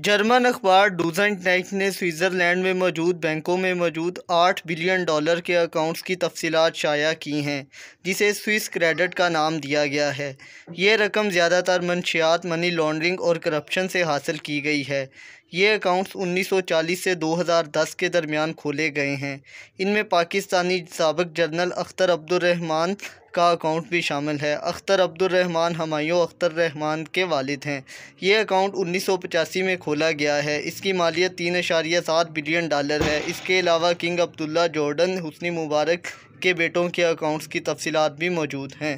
German अखबार डूजेंट night ने Switzerland में मौजूद बैंकों में मौजूद आठ बिलियन डॉलर के अकाउंट्स की तफसीत शाया की हैं जिसे स्विस क्रेडिट का नाम दिया गया है ये रकम ज़्यादातर मनशियात मनी लॉन्ड्रिंग और करप्शन से हासिल की गई है ये अकाउंट्स 1940 से 2010 के दरमियान खोले गए हैं इनमें पाकिस्तानी सबक जनरल अख्तर अब्दुलरहमान का अकाउंट भी शामिल है अख्तर अब्दुलरहमान हमायों अख्तर रहमान के वालिद हैं ये अकाउंट उन्नीस सौ पचासी में खोला गया है इसकी मालियत तीन अशारिया सात बिलियन डॉलर है इसके अलावा king Abdullah Jordan Hosni Mubarak के बेटों के अकाउंट्स की तफसीत भी मौजूद हैं